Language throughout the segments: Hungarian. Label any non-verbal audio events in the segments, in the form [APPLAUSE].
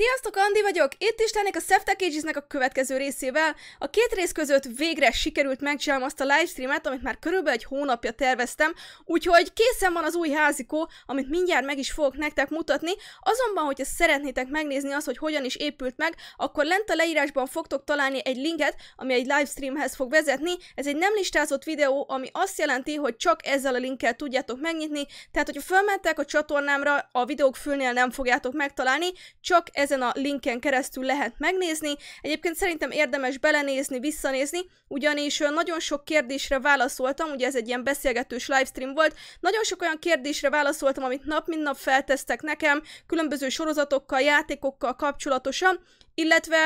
Sziasztok, Andi vagyok! Itt is lennék a Szeftek nek a következő részével. A két rész között végre sikerült megcsinálnom azt a livestreamet, amit már körülbelül egy hónapja terveztem, úgyhogy készen van az új házikó, amit mindjárt meg is fogok nektek mutatni. Azonban, hogyha szeretnétek megnézni azt, hogy hogyan is épült meg, akkor lent a leírásban fogtok találni egy linket, ami egy livestreamhez fog vezetni. Ez egy nem listázott videó, ami azt jelenti, hogy csak ezzel a linkkel tudjátok megnyitni, tehát hogyha fölmentek a csatornámra, a videók fülnél nem fogjátok megtalálni, csak ez ezen a linken keresztül lehet megnézni. Egyébként szerintem érdemes belenézni, visszanézni, ugyanis nagyon sok kérdésre válaszoltam, ugye ez egy ilyen beszélgetős livestream volt, nagyon sok olyan kérdésre válaszoltam, amit nap mint nap feltesztek nekem, különböző sorozatokkal, játékokkal kapcsolatosan, illetve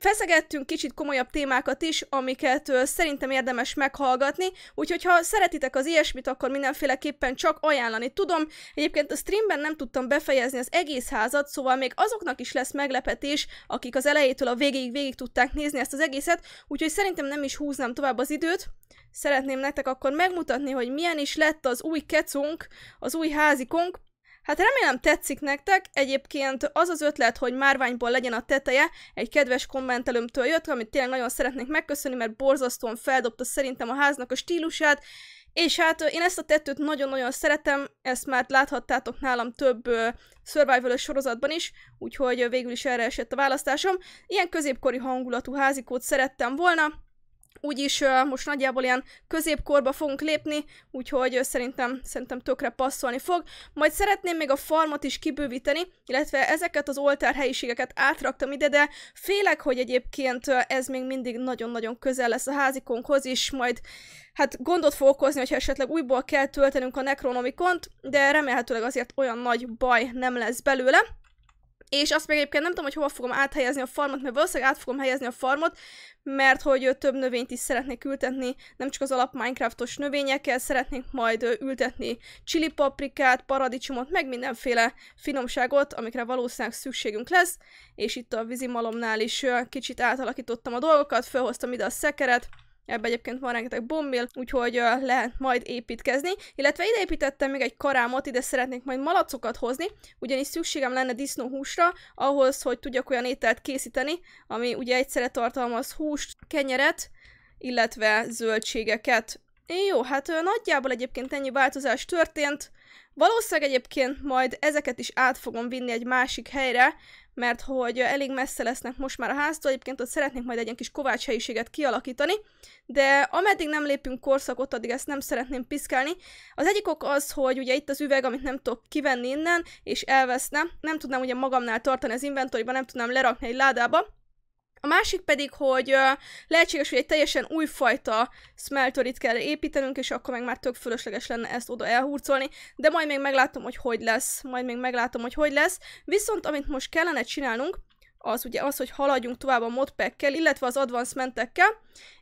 feszegettünk kicsit komolyabb témákat is, amiket uh, szerintem érdemes meghallgatni, úgyhogy ha szeretitek az ilyesmit, akkor mindenféleképpen csak ajánlani tudom. Egyébként a streamben nem tudtam befejezni az egész házat, szóval még azoknak is lesz meglepetés, akik az elejétől a végéig végig tudták nézni ezt az egészet, úgyhogy szerintem nem is húznám tovább az időt. Szeretném nektek akkor megmutatni, hogy milyen is lett az új kecunk, az új házikunk, Hát remélem tetszik nektek, egyébként az az ötlet, hogy márványból legyen a teteje, egy kedves kommentelőmtől jött, amit tényleg nagyon szeretnék megköszönni, mert borzasztóan feldobta szerintem a háznak a stílusát, és hát én ezt a tetőt nagyon-nagyon szeretem, ezt már láthattátok nálam több survival sorozatban is, úgyhogy végül is erre esett a választásom. Ilyen középkori hangulatú házikót szerettem volna, úgyis most nagyjából ilyen középkorba fogunk lépni, úgyhogy szerintem, szerintem tökre passzolni fog. Majd szeretném még a farmot is kibővíteni, illetve ezeket az oltár helyiségeket átraktam ide, de félek, hogy egyébként ez még mindig nagyon-nagyon közel lesz a házikonkhoz, és majd hát gondot fog okozni, hogyha esetleg újból kell töltenünk a nekronomikont, de remélhetőleg azért olyan nagy baj nem lesz belőle és azt meg egyébként nem tudom, hogy hova fogom áthelyezni a farmot, mert valószínűleg át fogom helyezni a farmot, mert hogy több növényt is szeretnék ültetni, nem csak az alap Minecraftos növényekkel, szeretnék majd ültetni chili paprikát, paradicsomot, meg mindenféle finomságot, amikre valószínűleg szükségünk lesz, és itt a vízimalomnál is kicsit átalakítottam a dolgokat, felhoztam ide a szekeret, Ebben egyébként van rengeteg bombil, úgyhogy uh, lehet majd építkezni. Illetve ide építettem még egy karámot, ide szeretnék majd malacokat hozni, ugyanis szükségem lenne disznóhúsra, ahhoz, hogy tudjak olyan ételt készíteni, ami ugye egyszerre tartalmaz húst, kenyeret, illetve zöldségeket. Jó, hát uh, nagyjából egyébként ennyi változás történt. Valószínűleg egyébként majd ezeket is át fogom vinni egy másik helyre, mert hogy elég messze lesznek most már a háztól, egyébként ott szeretnék majd egy ilyen kis kovács helyiséget kialakítani, de ameddig nem lépünk korszakot, addig ezt nem szeretném piszkálni. Az egyik ok az, hogy ugye itt az üveg, amit nem tudok kivenni innen, és elveszne, nem tudnám ugye magamnál tartani az inventoriban, nem tudnám lerakni egy ládába, a másik pedig, hogy ö, lehetséges, hogy egy teljesen újfajta smeltorit kell építenünk, és akkor meg már tök fölösleges lenne ezt oda elhurcolni, de majd még meglátom, hogy hogy lesz, majd még meglátom, hogy hogy lesz. Viszont amit most kellene csinálnunk, az ugye az, hogy haladjunk tovább a modpackkel, illetve az advanced mentekkel,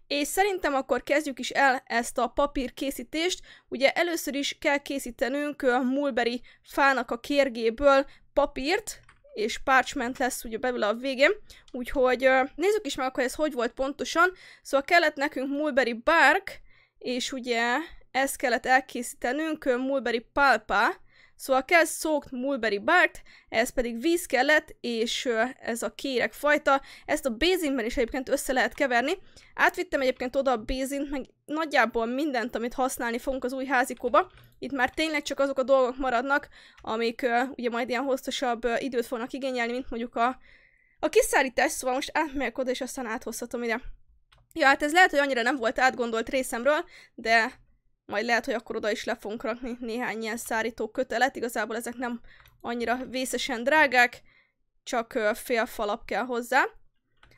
és szerintem akkor kezdjük is el ezt a papír készítést. Ugye először is kell készítenünk a mulberry fának a kérgéből papírt, és parchment lesz ugye belőle a végén, úgyhogy nézzük is meg akkor ez hogy volt pontosan. Szóval kellett nekünk mulberry bark, és ugye ezt kellett elkészítenünk, mulberry palpa, Szóval kell szókt mulberry bark, ez pedig víz kellett, és ez a kérek fajta. Ezt a bézinben is egyébként össze lehet keverni. Átvittem egyébként oda a bézint, meg nagyjából mindent, amit használni fogunk az új házikóba. Itt már tényleg csak azok a dolgok maradnak, amik ugye majd ilyen hosszasabb időt fognak igényelni, mint mondjuk a, a kiszállítás. szóval most átmegyek oda, és aztán áthozhatom ide. Ja, hát ez lehet, hogy annyira nem volt átgondolt részemről, de majd lehet, hogy akkor oda is le fogunk rakni néhány ilyen szárító kötelet. Igazából ezek nem annyira vészesen drágák, csak fél falap kell hozzá.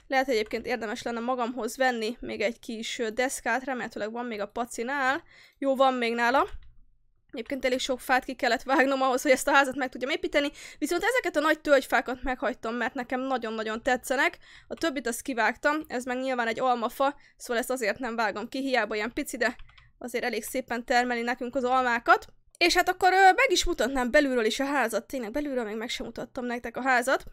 Lehet egyébként érdemes lenne magamhoz venni még egy kis deszkát, remélhetőleg van még a pacinál. Jó, van még nála. Egyébként elég sok fát ki kellett vágnom ahhoz, hogy ezt a házat meg tudjam építeni, viszont ezeket a nagy tölgyfákat meghagytam, mert nekem nagyon-nagyon tetszenek. A többit azt kivágtam, ez meg nyilván egy almafa, szóval ezt azért nem vágom ki, hiába ilyen pici, de azért elég szépen termeli nekünk az almákat. És hát akkor meg is mutatnám belülről is a házat, tényleg belülről még meg sem mutattam nektek a házat.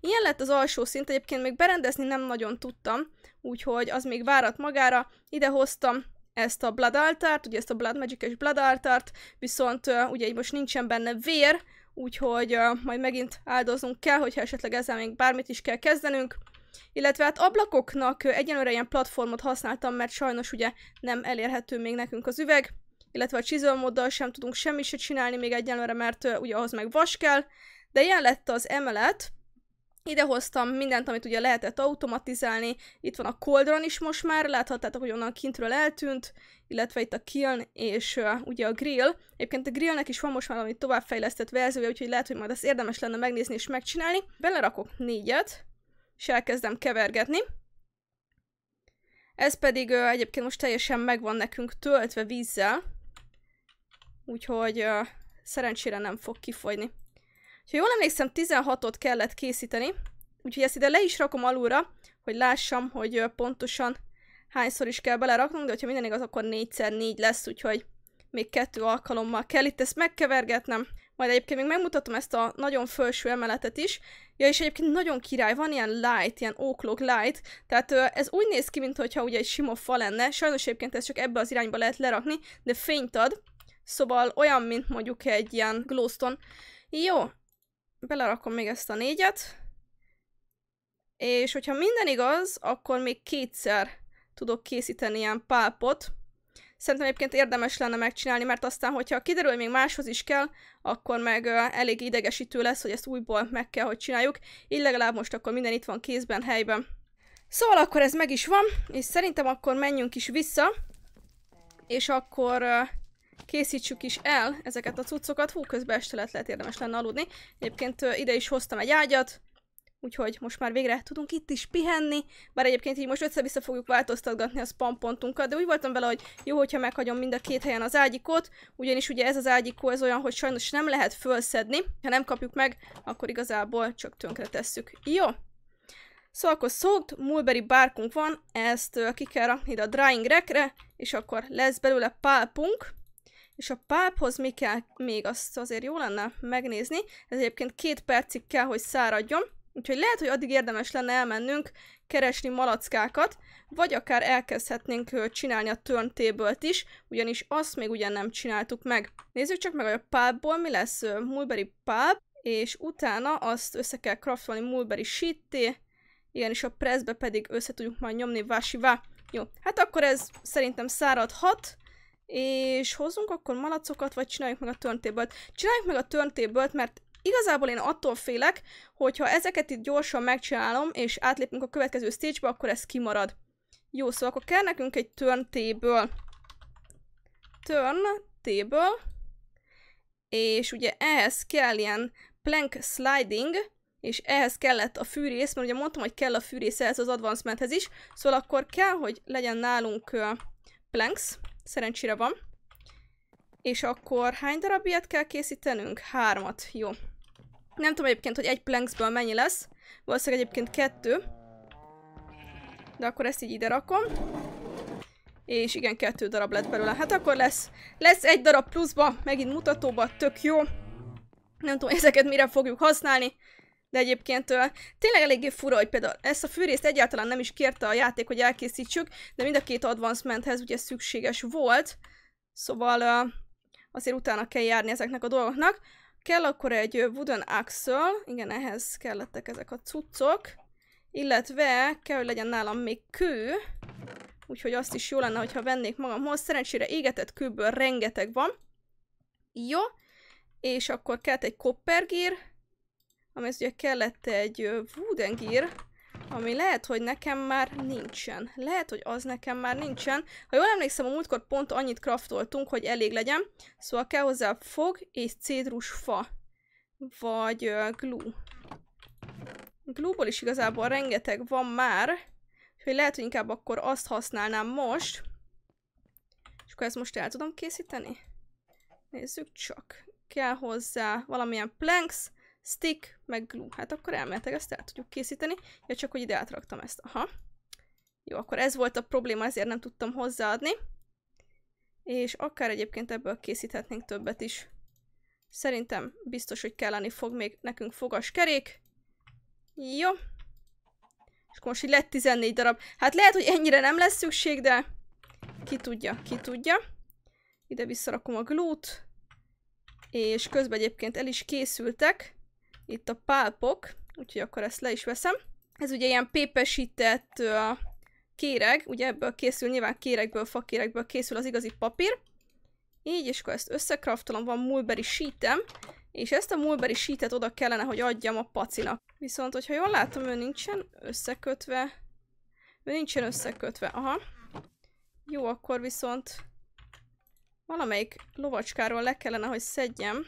Ilyen lett az alsó szint, egyébként még berendezni nem nagyon tudtam, úgyhogy az még várat magára. Ide hoztam ezt a Blood Altart, ugye ezt a Blood Magic-es Blood Altart, viszont ugye most nincsen benne vér, úgyhogy majd megint áldoznunk kell, hogyha esetleg ezzel még bármit is kell kezdenünk. Illetve hát ablakoknak egyenlőre ilyen platformot használtam, mert sajnos ugye nem elérhető még nekünk az üveg, illetve a csizelmóddal sem tudunk semmit se csinálni még egyenlőre, mert ugye ahhoz meg vas kell, de ilyen lett az emelet, ide hoztam mindent, amit ugye lehetett automatizálni, itt van a Coldron is most már, láthatjátok, hogy onnan kintről eltűnt, illetve itt a Kiln és uh, ugye a Grill. Egyébként a Grillnek is van most már valami továbbfejlesztett verziója, úgyhogy lehet, hogy majd ezt érdemes lenne megnézni és megcsinálni. Belerakok négyet, és elkezdem kevergetni. Ez pedig ö, egyébként most teljesen megvan nekünk töltve vízzel, úgyhogy ö, szerencsére nem fog kifogyni. Ha jól emlékszem, 16-ot kellett készíteni, úgyhogy ezt ide le is rakom alulra, hogy lássam, hogy ö, pontosan hányszor is kell beleraknunk, de ha minden igaz, akkor 4x4 lesz, úgyhogy még kettő alkalommal kell itt ezt megkevergetnem, majd egyébként még megmutatom ezt a nagyon felső emeletet is. Ja, és egyébként nagyon király, van ilyen light, ilyen oklog light, tehát ez úgy néz ki, mintha ugye egy sima fa lenne, sajnos egyébként ezt csak ebbe az irányba lehet lerakni, de fényt ad, szóval olyan, mint mondjuk egy ilyen glowstone. Jó, belerakom még ezt a négyet, és hogyha minden igaz, akkor még kétszer tudok készíteni ilyen pálpot, Szerintem egyébként érdemes lenne megcsinálni, mert aztán, hogyha kiderül, hogy még máshoz is kell, akkor meg elég idegesítő lesz, hogy ezt újból meg kell, hogy csináljuk. Így legalább most akkor minden itt van kézben, helyben. Szóval akkor ez meg is van, és szerintem akkor menjünk is vissza, és akkor készítsük is el ezeket a cuccokat. Hú, közben este lett, lehet érdemes lenne aludni. Egyébként ide is hoztam egy ágyat, úgyhogy most már végre tudunk itt is pihenni, bár egyébként így most össze-vissza fogjuk változtatgatni a spam pontunkat, de úgy voltam vele, hogy jó, hogyha meghagyom mind a két helyen az ágyikót, ugyanis ugye ez az ágyikó, ez olyan, hogy sajnos nem lehet fölszedni, ha nem kapjuk meg, akkor igazából csak tönkre tesszük. Jó, Szóval akkor szólt, mulberry bárkunk van, ezt ki kell rakni ide a drying rackre, és akkor lesz belőle pálpunk. És a pálphoz mi kell még, azt azért jó lenne megnézni. Ez egyébként két percig kell, hogy száradjon. Úgyhogy lehet, hogy addig érdemes lenne elmennünk, keresni malackákat, vagy akár elkezdhetnénk csinálni a turntable is, ugyanis azt még ugyan nem csináltuk meg. Nézzük csak meg, hogy a pálból mi lesz mulberry pálb, és utána azt össze kell craftolni mulberry sheet igen, és a pressbe pedig össze tudjuk majd nyomni vásivá. Jó, hát akkor ez szerintem száradhat, és hozunk akkor malacokat, vagy csináljuk meg a turntable -t. Csináljuk meg a turntable mert Igazából én attól félek, hogyha ezeket itt gyorsan megcsinálom, és átlépünk a következő stage-be, akkor ez kimarad. Jó, szóval akkor kell nekünk egy turn table, Turn table, És ugye ehhez kell ilyen plank sliding, és ehhez kellett a fűrész, mert ugye mondtam, hogy kell a fűrész ehhez az advancementhez is, szóval akkor kell, hogy legyen nálunk uh, planks, szerencsére van. És akkor hány darab ilyet kell készítenünk? Hármat, jó. Nem tudom egyébként, hogy egy planksből mennyi lesz. Valószínűleg egyébként kettő. De akkor ezt így ide rakom. És igen, kettő darab lett belőle. Hát akkor lesz, lesz egy darab pluszba, megint mutatóba, tök jó. Nem tudom, ezeket mire fogjuk használni. De egyébként tényleg eléggé fura, hogy például ezt a fűrészt egyáltalán nem is kérte a játék, hogy elkészítsük, de mind a két advancementhez ugye szükséges volt. Szóval azért utána kell járni ezeknek a dolgoknak. Kell akkor egy wooden axle, igen, ehhez kellettek ezek a cuccok, illetve kell, hogy legyen nálam még kő, úgyhogy azt is jó lenne, hogyha vennék magamhoz. Szerencsére égetett kőből rengeteg van. Jó, és akkor kellett egy copper gear, amihez ugye kellett egy wooden gear, ami lehet, hogy nekem már nincsen. Lehet, hogy az nekem már nincsen. Ha jól emlékszem, a múltkor pont annyit kraftoltunk, hogy elég legyen. Szóval kell hozzá fog és cédrus fa. Vagy uh, glue. Glúból is igazából rengeteg van már. Úgyhogy lehet, hogy inkább akkor azt használnám most. És akkor ezt most el tudom készíteni? Nézzük csak. Kell hozzá valamilyen planks, stick, meg glue. Hát akkor elméletileg ezt el tudjuk készíteni. Ja, csak hogy ide átraktam ezt. Aha. Jó, akkor ez volt a probléma, ezért nem tudtam hozzáadni. És akár egyébként ebből készíthetnénk többet is. Szerintem biztos, hogy kelleni fog még nekünk fogaskerék. Jó. És most így lett 14 darab. Hát lehet, hogy ennyire nem lesz szükség, de ki tudja, ki tudja. Ide visszarakom a glút. És közben egyébként el is készültek itt a pálpok, úgyhogy akkor ezt le is veszem. Ez ugye ilyen pépesített uh, kéreg, ugye ebből készül, nyilván kéregből, fakéregből készül az igazi papír. Így, és akkor ezt összekraftolom, van mulberry sítem, és ezt a mulberry sítet oda kellene, hogy adjam a pacinak. Viszont, hogyha jól látom, ő nincsen összekötve. Ő nincsen összekötve, aha. Jó, akkor viszont valamelyik lovacskáról le kellene, hogy szedjem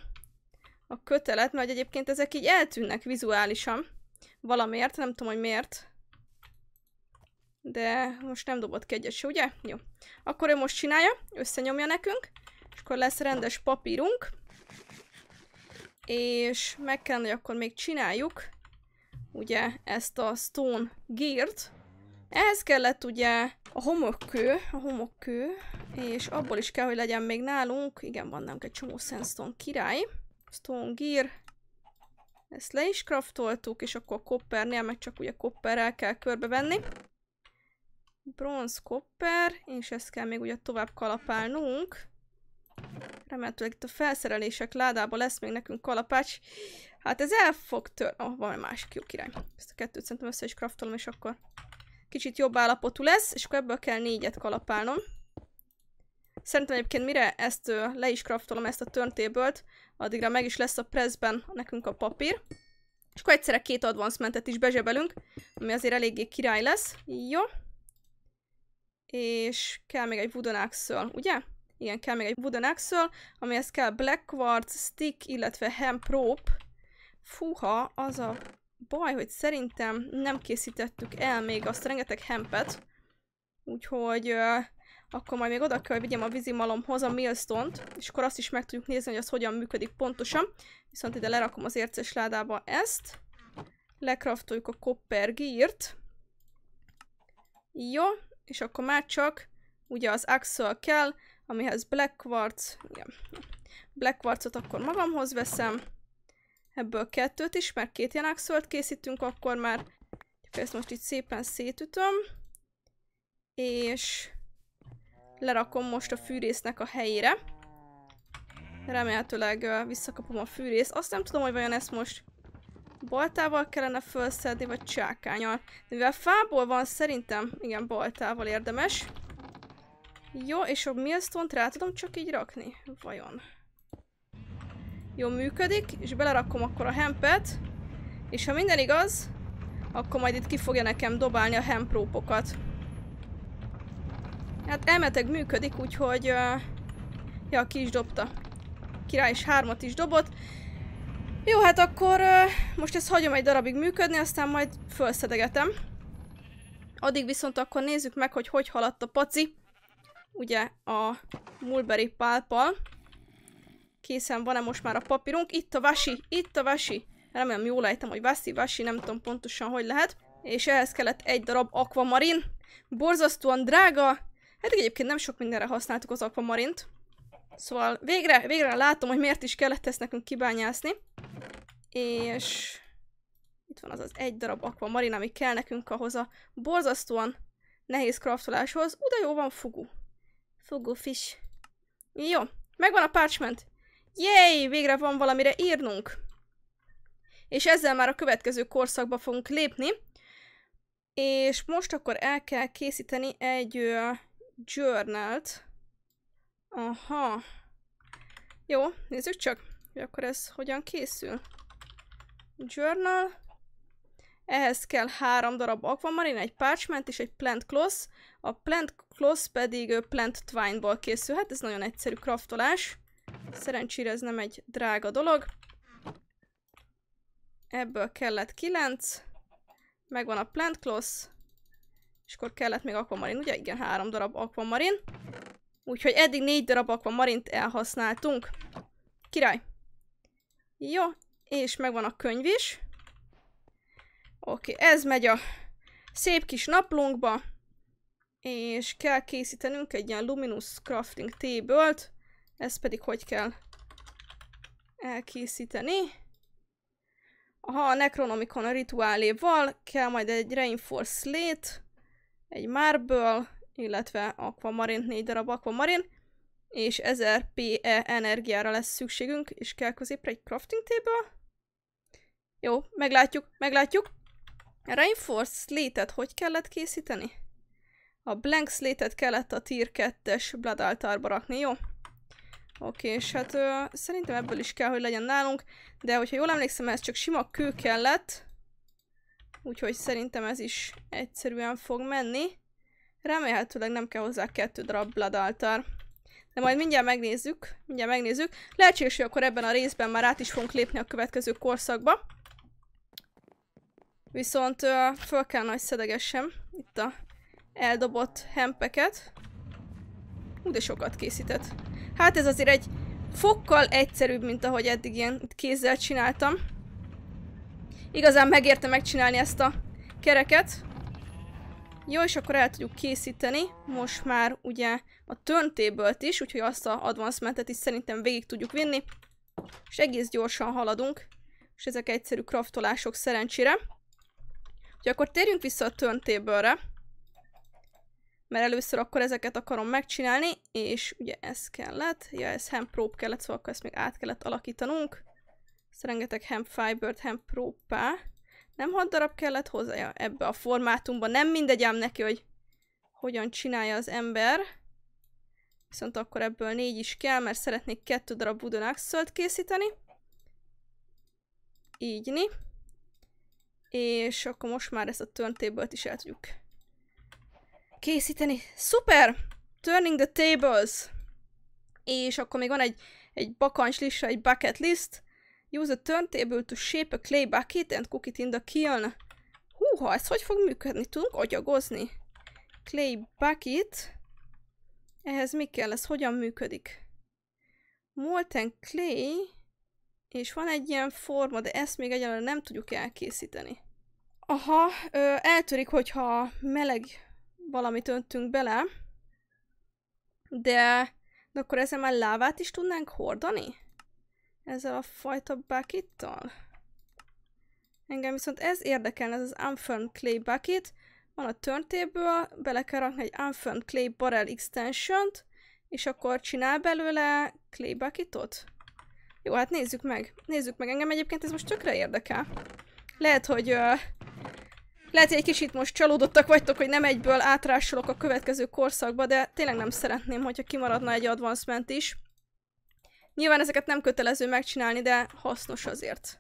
a kötelet, mert egyébként ezek így eltűnnek vizuálisan. Valamiért, nem tudom, hogy miért. De most nem dobott ki se, ugye? Jó. Akkor ő most csinálja, összenyomja nekünk, és akkor lesz rendes papírunk. És meg kellene, hogy akkor még csináljuk, ugye, ezt a stone gírt. Ehhez kellett ugye a homokkő, a homokkő, és abból is kell, hogy legyen még nálunk. Igen, van nálunk egy csomó sandstone király. Stone gear. Ezt le is craftoltuk, és akkor a koppernél meg csak ugye kopperrel kell körbevenni. Bronz kopper, és ezt kell még ugye tovább kalapálnunk. Remélhetőleg itt a felszerelések ládába lesz még nekünk kalapács. Hát ez el fog tör... Oh, van egy másik jó király. Ezt a kettőt szerintem össze is craftolom, és akkor kicsit jobb állapotú lesz, és akkor ebből kell négyet kalapálnom. Szerintem egyébként mire ezt le is craftolom, ezt a turntable addigra meg is lesz a pressben nekünk a papír. És akkor egyszerre két advancementet is bezsebelünk, ami azért eléggé király lesz. Jó. És kell még egy wooden axe ugye? Igen, kell még egy wooden axe amihez kell black quartz, stick, illetve hemp rope. Fúha, az a baj, hogy szerintem nem készítettük el még azt a rengeteg hempet. Úgyhogy uh, akkor majd még oda kell, hogy vigyem a vízimalomhoz a millstone-t, és akkor azt is meg tudjuk nézni, hogy az hogyan működik pontosan. Viszont ide lerakom az érces ládába ezt. Lekraftoljuk a copper gírt. Jó, és akkor már csak ugye az axel kell, amihez black quartz, igen. black quartzot akkor magamhoz veszem. Ebből kettőt is, mert két ilyen axelt készítünk, akkor már ezt most itt szépen szétütöm. És Lerakom most a fűrésznek a helyére. Remélhetőleg visszakapom a fűrészt. Azt nem tudom, hogy vajon ezt most baltával kellene felszedni, vagy csákányal. Mivel fából van, szerintem igen, baltával érdemes. Jó, és a millstone-t rá tudom csak így rakni? Vajon? Jó, működik, és belerakom akkor a hempet. És ha minden igaz, akkor majd itt ki fogja nekem dobálni a hemprópokat. Hát elmeteg működik, úgyhogy... Uh, ja, ki is dobta. Király is hármat is dobott. Jó, hát akkor uh, most ezt hagyom egy darabig működni, aztán majd felszedegetem. Addig viszont akkor nézzük meg, hogy hogy haladt a paci. Ugye a mulberry pálpal. Készen van-e most már a papírunk? Itt a vasi, itt a vasi. Remélem jól lejtem, hogy vasi, vasi, nem tudom pontosan, hogy lehet. És ehhez kellett egy darab aquamarin. Borzasztóan drága, Hát egyébként nem sok mindenre használtuk az akvamarint. Szóval végre, végre látom, hogy miért is kellett ezt nekünk kibányászni. És itt van az az egy darab akvamarin, ami kell nekünk ahhoz a borzasztóan nehéz kraftoláshoz. Uda jó van fugu. Fugu fish. Jó, megvan a parchment. Jéj, végre van valamire írnunk. És ezzel már a következő korszakba fogunk lépni. És most akkor el kell készíteni egy Uh, journalt. Aha. Jó, nézzük csak, hogy akkor ez hogyan készül. Journal. Ehhez kell három darab aquamarine, egy parchment és egy plant cloth. A plant cloth pedig plant twine-ból készül. Hát ez nagyon egyszerű kraftolás. Szerencsére ez nem egy drága dolog. Ebből kellett kilenc. Megvan a plant cloth. És akkor kellett még aquamarin, ugye? Igen, három darab aquamarin. Úgyhogy eddig négy darab aquamarint elhasználtunk. Király. Jó, és megvan a könyv is. Oké, ez megy a szép kis naplónkba. És kell készítenünk egy ilyen Luminous Crafting table -t. Ezt pedig hogy kell elkészíteni? Aha, a Necronomicon a rituáléval kell majd egy Reinforce Slate egy márből, illetve aquamarin négy darab Aquamarin, és 1000 PE energiára lesz szükségünk, és kell középre egy crafting table. Jó, meglátjuk, meglátjuk. Reinforced slate hogy kellett készíteni? A blank slate kellett a tier 2-es blood rakni, jó? Oké, és hát ö, szerintem ebből is kell, hogy legyen nálunk, de hogyha jól emlékszem, ez csak sima kő kellett, úgyhogy szerintem ez is egyszerűen fog menni. Remélhetőleg nem kell hozzá kettő darab bladaltar. De majd mindjárt megnézzük, mindjárt megnézzük. Lehetséges, hogy akkor ebben a részben már át is fogunk lépni a következő korszakba. Viszont uh, föl kell nagy szedegessem itt a eldobott hempeket. úgy de sokat készített. Hát ez azért egy fokkal egyszerűbb, mint ahogy eddig ilyen kézzel csináltam. Igazán megérte megcsinálni ezt a kereket. Jó, és akkor el tudjuk készíteni. Most már ugye a turntable-t is, úgyhogy azt a advancementet is szerintem végig tudjuk vinni. És egész gyorsan haladunk. És ezek egyszerű kraftolások szerencsére. Úgyhogy akkor térjünk vissza a turntable-re. Mert először akkor ezeket akarom megcsinálni, és ugye ez kellett. Ja, ez hempróp kellett, szóval akkor ezt még át kellett alakítanunk. Ez szóval rengeteg hemp fiber, hemp própá. Nem hat darab kellett hozzá ebbe a formátumba. Nem mindegy ám neki, hogy hogyan csinálja az ember. Viszont akkor ebből négy is kell, mert szeretnék kettő darab budonaxölt készíteni. Ígyni. És akkor most már ezt a turntable-t is el tudjuk készíteni. Super! Turning the tables! És akkor még van egy, egy bakancs lista, egy bucket list. Use a turntable to shape a clay bucket and cook it in the kiln. Húha, ez hogy fog működni? Tudunk agyagozni? Clay bucket. Ehhez mi kell? Ez hogyan működik? Molten clay. És van egy ilyen forma, de ezt még egyelőre nem tudjuk elkészíteni. Aha, ö, eltörik, hogyha meleg valamit öntünk bele. De, de akkor ezzel már lávát is tudnánk hordani? ezzel a fajta bucket-tal. Engem viszont ez érdekel, ez az Unfirmed Clay Bucket. Van a turntable, bele kell rakni egy Unfirmed Clay Barrel extension és akkor csinál belőle Clay Bucketot? Jó, hát nézzük meg. Nézzük meg. Engem egyébként ez most tökre érdekel. Lehet, hogy... Uh, lehet, hogy egy kicsit most csalódottak vagytok, hogy nem egyből átrásolok a következő korszakba, de tényleg nem szeretném, hogyha kimaradna egy advancement is. Nyilván ezeket nem kötelező megcsinálni, de hasznos azért.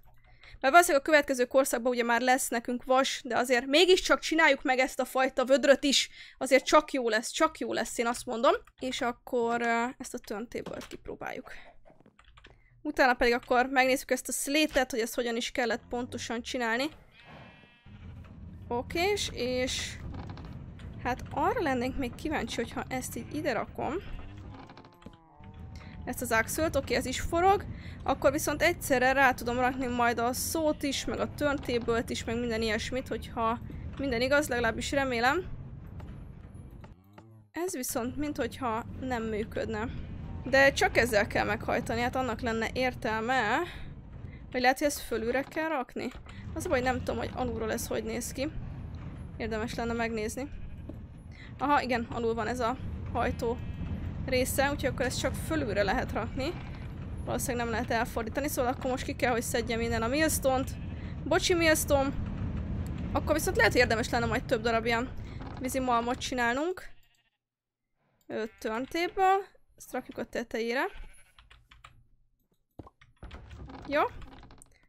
Mert valószínűleg a következő korszakban ugye már lesz nekünk vas, de azért mégiscsak csináljuk meg ezt a fajta vödröt is. Azért csak jó lesz, csak jó lesz, én azt mondom. És akkor ezt a turntable kipróbáljuk. Utána pedig akkor megnézzük ezt a slétet, hogy ezt hogyan is kellett pontosan csinálni. Oké, és hát arra lennénk még kíváncsi, hogyha ezt így ide rakom ezt az axölt, oké, ez is forog, akkor viszont egyszerre rá tudom rakni majd a szót is, meg a turntable is, meg minden ilyesmit, hogyha minden igaz, legalábbis remélem. Ez viszont mint hogyha nem működne. De csak ezzel kell meghajtani, hát annak lenne értelme, hogy lehet, hogy ezt fölülre kell rakni? Az a baj, nem tudom, hogy alulról ez hogy néz ki. Érdemes lenne megnézni. Aha, igen, alul van ez a hajtó része, úgyhogy akkor ezt csak fölülre lehet rakni. Valószínűleg nem lehet elfordítani, szóval akkor most ki kell, hogy szedjem minden a millstone-t. Bocsi millstone! Akkor viszont lehet érdemes lenne majd több darab ilyen vízimalmot csinálnunk. Turntable, ezt rakjuk a tetejére. Jó.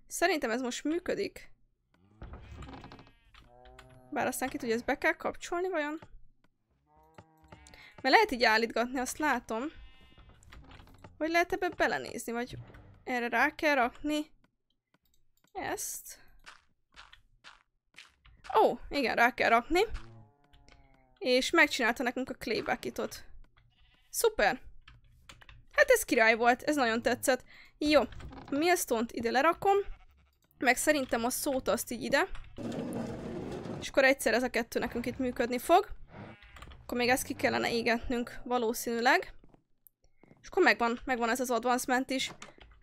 Szerintem ez most működik. Bár aztán ki tudja, ezt be kell kapcsolni vajon? Mert lehet így állítgatni, azt látom. Vagy lehet ebbe belenézni, vagy erre rá kell rakni ezt. Ó, igen, rá kell rakni. És megcsinálta nekünk a claybucketot. Szuper! Hát ez király volt, ez nagyon tetszett. Jó, a millstone-t ide lerakom, meg szerintem a szót azt így ide. És akkor egyszer ez a kettő nekünk itt működni fog. Akkor még ezt ki kellene égetnünk valószínűleg. És akkor megvan, megvan ez az advancement is.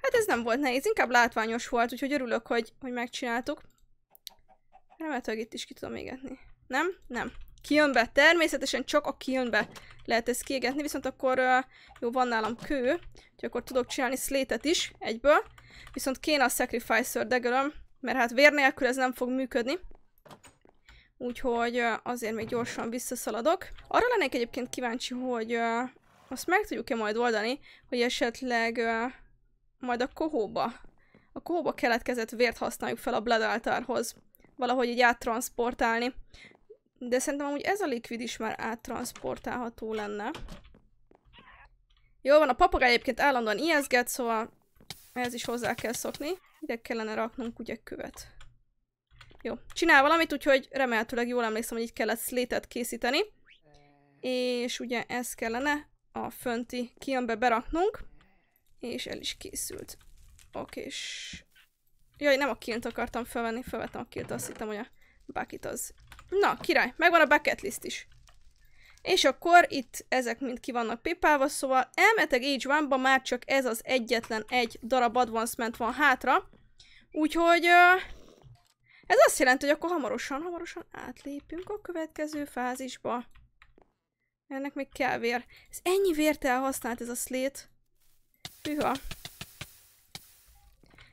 Hát ez nem volt nehéz, inkább látványos volt, úgyhogy örülök, hogy, hogy megcsináltuk. Remélhetőleg itt is ki tudom égetni. Nem? Nem. be. Természetesen csak a be lehet ezt kiégetni, viszont akkor jó, van nálam kő, úgyhogy akkor tudok csinálni slétet is egyből. Viszont kéne a Sacrificer degölöm, mert hát vér nélkül ez nem fog működni úgyhogy azért még gyorsan visszaszaladok. Arra lennék egyébként kíváncsi, hogy azt meg tudjuk-e majd oldani, hogy esetleg majd a kohóba, a kohóba keletkezett vért használjuk fel a Blood Altarhoz, valahogy így áttransportálni. De szerintem amúgy ez a likvid is már áttransportálható lenne. Jó van, a papagáj egyébként állandóan ijeszget, szóval ez is hozzá kell szokni. Ide kellene raknunk ugye követ. Jó, csinál valamit, úgyhogy remélhetőleg jól emlékszem, hogy így kellett slétet készíteni. És ugye ez kellene a fönti kiambe beraknunk. És el is készült. Oké, és... Jaj, nem a kilt akartam felvenni, felvettem a kilt, azt hittem, hogy a bucket az. Na, király, megvan a bucket list is. És akkor itt ezek mind ki vannak pipálva, szóval elmetek Age one már csak ez az egyetlen egy darab advancement van hátra. Úgyhogy uh, ez azt jelenti, hogy akkor hamarosan, hamarosan átlépünk a következő fázisba. Ennek még kell vér. Ez ennyi vért elhasznált ez a szlét. Hűha.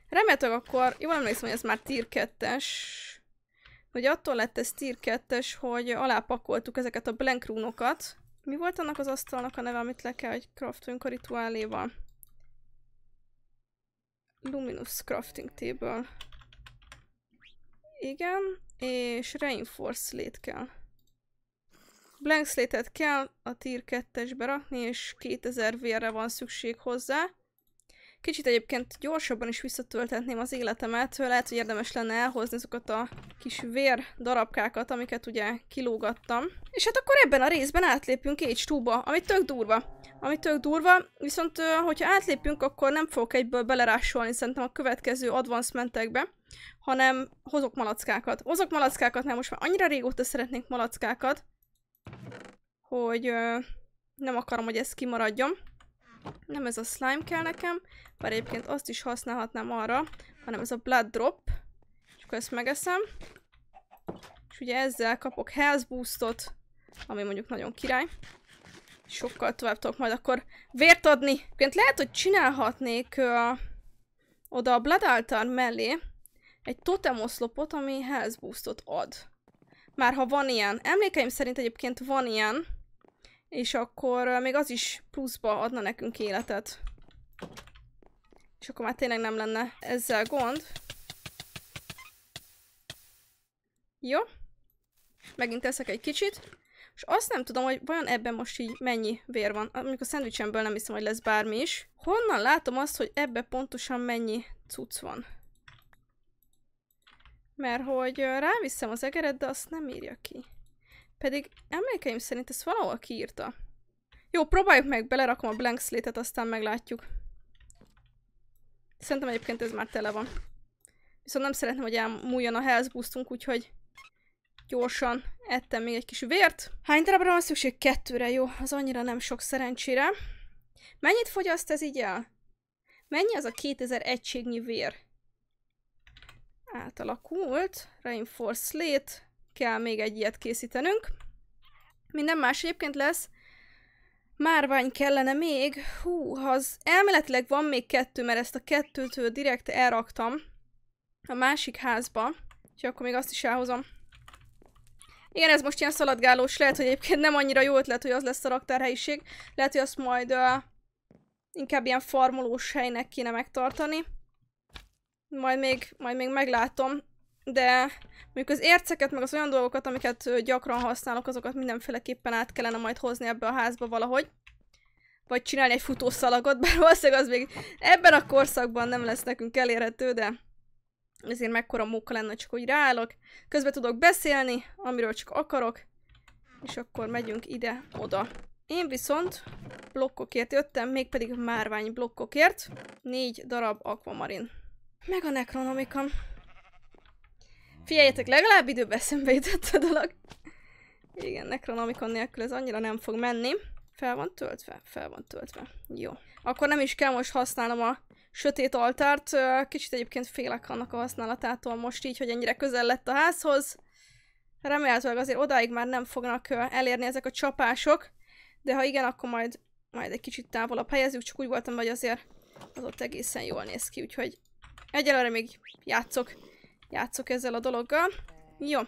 Remélhetőleg akkor, jól emlékszem, hogy ez már tier 2-es. Hogy attól lett ez tier 2-es, hogy alápakoltuk ezeket a blank rúnokat. Mi volt annak az asztalnak a neve, amit le kell, hogy craftoljunk a rituáléval? Luminous crafting table. Igen, és Reinforce Slate kell. Blank slate kell a tier 2-esbe rakni, és 2000 vérre van szükség hozzá. Kicsit egyébként gyorsabban is visszatöltetném az életemet, lehet, hogy érdemes lenne elhozni azokat a kis vér darabkákat, amiket ugye kilógattam. És hát akkor ebben a részben átlépünk H2-ba, ami tök durva. Ami tök durva, viszont hogyha átlépünk, akkor nem fogok egyből belerásolni szerintem a következő advancementekbe, hanem hozok malackákat. Hozok malackákat, nem, most már annyira régóta szeretnék malackákat, hogy nem akarom, hogy ez kimaradjon. Nem ez a slime kell nekem, bár egyébként azt is használhatnám arra, hanem ez a blood drop. És akkor ezt megeszem. És ugye ezzel kapok health boostot, ami mondjuk nagyon király. Sokkal tovább tudok majd akkor vért adni. Egyébként lehet, hogy csinálhatnék a, oda a blood altar mellé egy oszlopot, ami health boostot ad. Már ha van ilyen. Emlékeim szerint egyébként van ilyen és akkor még az is pluszba adna nekünk életet. És akkor már tényleg nem lenne ezzel gond. Jó. Megint teszek egy kicsit. És azt nem tudom, hogy vajon ebben most így mennyi vér van. Mondjuk a szendvicsemből nem hiszem, hogy lesz bármi is. Honnan látom azt, hogy ebbe pontosan mennyi cucc van? Mert hogy ráviszem az egeret, de azt nem írja ki. Pedig emlékeim szerint ezt valahol kiírta. Jó, próbáljuk meg, belerakom a blank slate-et, aztán meglátjuk. Szerintem egyébként ez már tele van. Viszont nem szeretném, hogy elmúljon a health boostunk, úgyhogy gyorsan ettem még egy kis vért. Hány darabra van szükség? Kettőre, jó. Az annyira nem sok szerencsére. Mennyit fogyaszt ez így el? Mennyi az a 2000 egységnyi vér? Átalakult. Reinforce slate kell még egy ilyet készítenünk. Minden más egyébként lesz. Márvány kellene még. Hú, az elméletileg van még kettő, mert ezt a kettőtől direkt elraktam a másik házba. Úgyhogy akkor még azt is elhozom. Igen, ez most ilyen szaladgálós, lehet, hogy egyébként nem annyira jó ötlet, hogy az lesz a raktárhelyiség. Lehet, hogy azt majd uh, inkább ilyen farmolós helynek kéne megtartani. Majd még, majd még meglátom de mondjuk az érceket, meg az olyan dolgokat, amiket gyakran használok, azokat mindenféleképpen át kellene majd hozni ebbe a házba valahogy. Vagy csinálni egy futószalagot, [LAUGHS] bár valószínűleg az még ebben a korszakban nem lesz nekünk elérhető, de ezért mekkora móka lenne, csak úgy ráállok. Közben tudok beszélni, amiről csak akarok, és akkor megyünk ide-oda. Én viszont blokkokért jöttem, mégpedig márvány blokkokért. Négy darab aquamarin. Meg a nekronomikam. Figyeljetek, legalább időben eszembe jutott a dolog. Igen, Necronomicon nélkül ez annyira nem fog menni. Fel van töltve? Fel van töltve. Jó. Akkor nem is kell most használnom a sötét altárt. Kicsit egyébként félek annak a használatától most így, hogy ennyire közel lett a házhoz. Remélhetőleg azért odáig már nem fognak elérni ezek a csapások. De ha igen, akkor majd, majd egy kicsit távolabb helyezünk. Csak úgy voltam, hogy azért az ott egészen jól néz ki, úgyhogy egyelőre még játszok játszok ezzel a dologgal. Jó.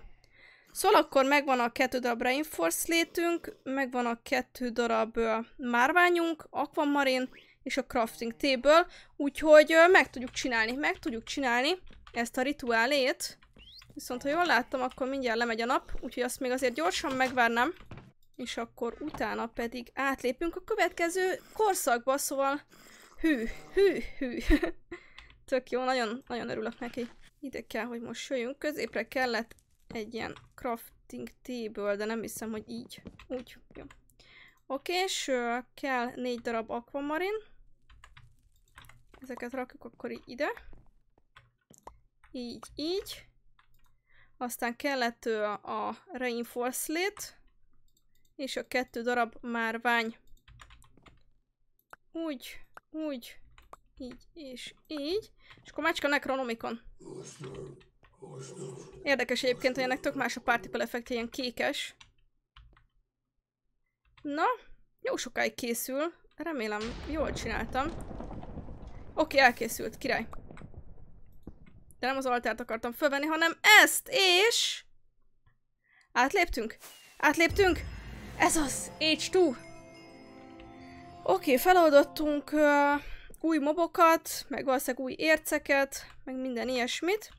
Szóval akkor megvan a kettő darab Reinforce létünk, megvan a kettő darab uh, márványunk, Aquamarin és a Crafting Table, úgyhogy uh, meg tudjuk csinálni, meg tudjuk csinálni ezt a rituálét. Viszont ha jól láttam, akkor mindjárt lemegy a nap, úgyhogy azt még azért gyorsan megvárnám. És akkor utána pedig átlépünk a következő korszakba, szóval hű, hű, hű. [LAUGHS] Tök jó, nagyon, nagyon örülök neki. Ide kell, hogy most jöjjünk. Középre kellett egy ilyen crafting téből, de nem hiszem, hogy így. Úgy, jó. Oké, és kell négy darab aquamarin. Ezeket rakjuk akkor így ide. Így, így. Aztán kellett a reinforce lét, és a kettő darab márvány. Úgy, úgy, így, és így. És akkor macska Necronomicon. Érdekes egyébként, hogy ennek tök más a particle effekt, ilyen kékes. Na, jó sokáig készül. Remélem, jól csináltam. Oké, elkészült, király. De nem az altárt akartam fölvenni, hanem ezt, és... Átléptünk? Átléptünk? Ez az! H2! Oké, feloldottunk... Uh új mobokat, meg valószínűleg új érceket, meg minden ilyesmit.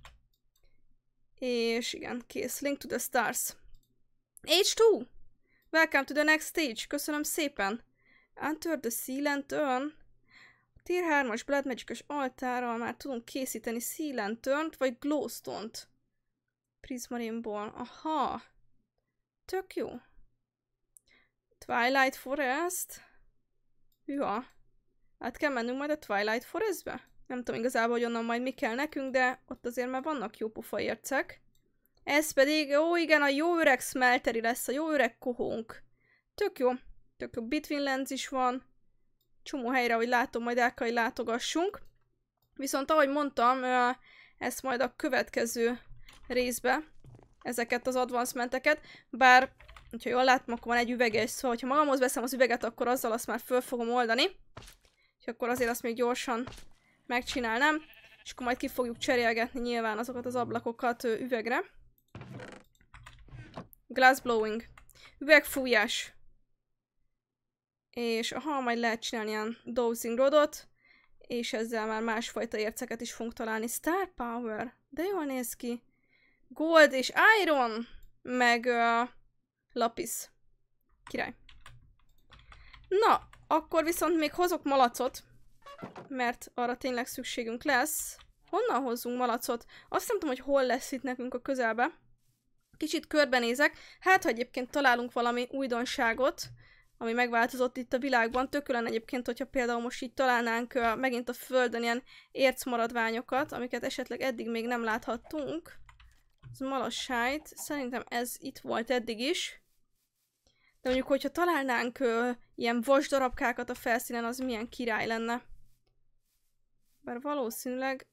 És igen, kész. Link to the stars. H2! Welcome to the next stage. Köszönöm szépen. Enter the sealant turn. tier 3-as Blood magic altárral már tudunk készíteni sealant turn vagy glowstone-t. Prismarine-ból. Aha. Tök jó. Twilight Forest. Hűha. Hát kell mennünk majd a Twilight Forestbe? Nem tudom igazából, hogy onnan majd mi kell nekünk, de ott azért már vannak jó pufa ércek. Ez pedig, ó igen, a jó öreg smelteri lesz, a jó öreg kohónk. Tök jó. Tök jó. Between Lens is van. Csomó helyre, hogy látom, majd el kell, látogassunk. Viszont ahogy mondtam, ezt majd a következő részbe, ezeket az advancementeket, bár, hogyha jól látom, akkor van egy üveges, szóval ha magamhoz veszem az üveget, akkor azzal azt már föl fogom oldani. És akkor azért azt még gyorsan megcsinálnám. És akkor majd ki fogjuk cserélgetni nyilván azokat az ablakokat ö, üvegre. blowing, Üvegfújás. És aha, majd lehet csinálni ilyen dozing rodot. És ezzel már másfajta érceket is fogunk találni. Star Power. De jól néz ki. Gold és Iron. Meg... uh, Lapis. Király. Na, akkor viszont még hozok malacot, mert arra tényleg szükségünk lesz. Honnan hozzunk malacot? Azt nem tudom, hogy hol lesz itt nekünk a közelbe. Kicsit körbenézek, hát ha egyébként találunk valami újdonságot, ami megváltozott itt a világban. Tökülön egyébként, hogyha például most így találnánk uh, megint a földön ilyen ércmaradványokat, amiket esetleg eddig még nem láthattunk. Ez malassájt. Szerintem ez itt volt eddig is. De mondjuk, hogyha találnánk ö, ilyen vas darabkákat a felszínen, az milyen király lenne. Bár valószínűleg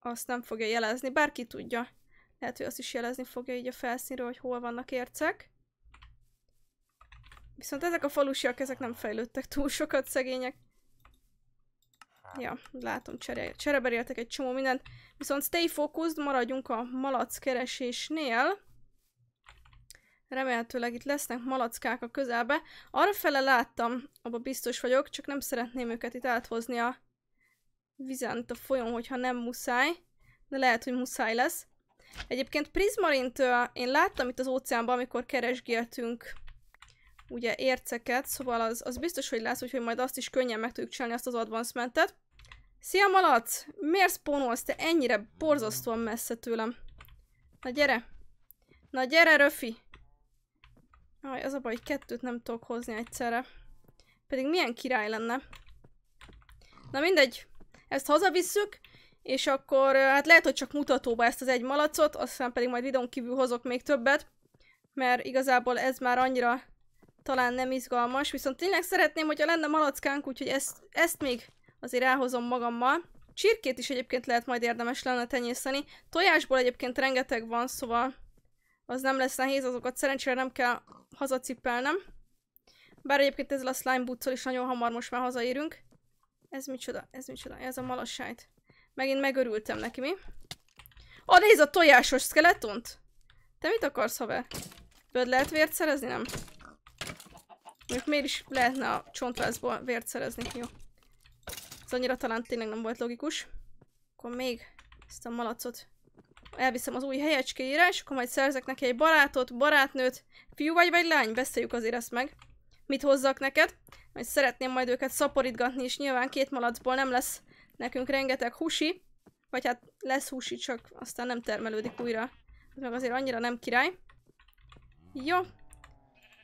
azt nem fogja jelezni, bárki tudja. Lehet, hogy azt is jelezni fogja így a felszínről, hogy hol vannak ércek. Viszont ezek a falusiak, ezek nem fejlődtek túl sokat, szegények. Ja, látom, csereberéltek egy csomó mindent. Viszont stay focused, maradjunk a malac keresésnél. Remélhetőleg itt lesznek malackák a közelbe. Arrafele láttam, abban biztos vagyok, csak nem szeretném őket itt áthozni a vizen, a folyón, hogyha nem muszáj. De lehet, hogy muszáj lesz. Egyébként prismarint én láttam itt az óceánban, amikor keresgéltünk ugye érceket, szóval az, az biztos, hogy lesz, úgyhogy majd azt is könnyen meg tudjuk csinálni azt az advancementet. Szia malac! Miért spónolsz te ennyire borzasztóan messze tőlem? Na gyere! Na gyere, Röfi! Aj, az a baj, hogy kettőt nem tudok hozni egyszerre. Pedig milyen király lenne. Na mindegy, ezt hazavisszük, és akkor hát lehet, hogy csak mutatóba ezt az egy malacot, aztán pedig majd videón kívül hozok még többet, mert igazából ez már annyira talán nem izgalmas, viszont tényleg szeretném, hogyha lenne malackánk, úgyhogy ezt, ezt még azért elhozom magammal. Csirkét is egyébként lehet majd érdemes lenne tenyészteni. Tojásból egyébként rengeteg van, szóval az nem lesz nehéz, azokat szerencsére nem kell hazacipelnem. Bár egyébként ezzel a slime bootsal is nagyon hamar most már hazaérünk. Ez micsoda? Ez micsoda? Ez a malassájt. Megint megörültem neki, mi? Ó, nézd a tojásos skeletont! Te mit akarsz, haver? Böld lehet vért szerezni, nem? Mondjuk miért is lehetne a csontvázból vért szerezni? Jó. Ez annyira talán tényleg nem volt logikus. Akkor még ezt a malacot elviszem az új helyecskéjére, és akkor majd szerzek neki egy barátot, barátnőt, fiú vagy vagy lány, beszéljük azért ezt meg. Mit hozzak neked? Majd szeretném majd őket szaporítgatni, és nyilván két malacból nem lesz nekünk rengeteg husi, vagy hát lesz husi, csak aztán nem termelődik újra. Ez meg azért annyira nem király. Jó.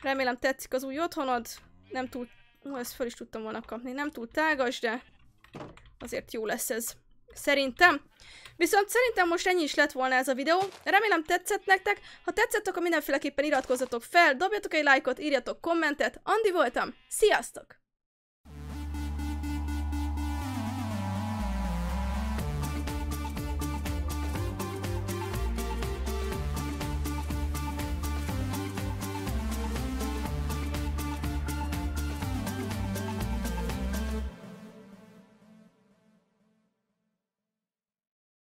Remélem tetszik az új otthonod. Nem túl... Ó, ezt fel is tudtam volna kapni. Nem túl tágas, de azért jó lesz ez. Szerintem. Viszont szerintem most ennyi is lett volna ez a videó. Remélem tetszett nektek. Ha tetszett, akkor mindenféleképpen iratkozzatok fel, dobjatok egy lájkot, írjatok kommentet. Andi voltam. Sziasztok!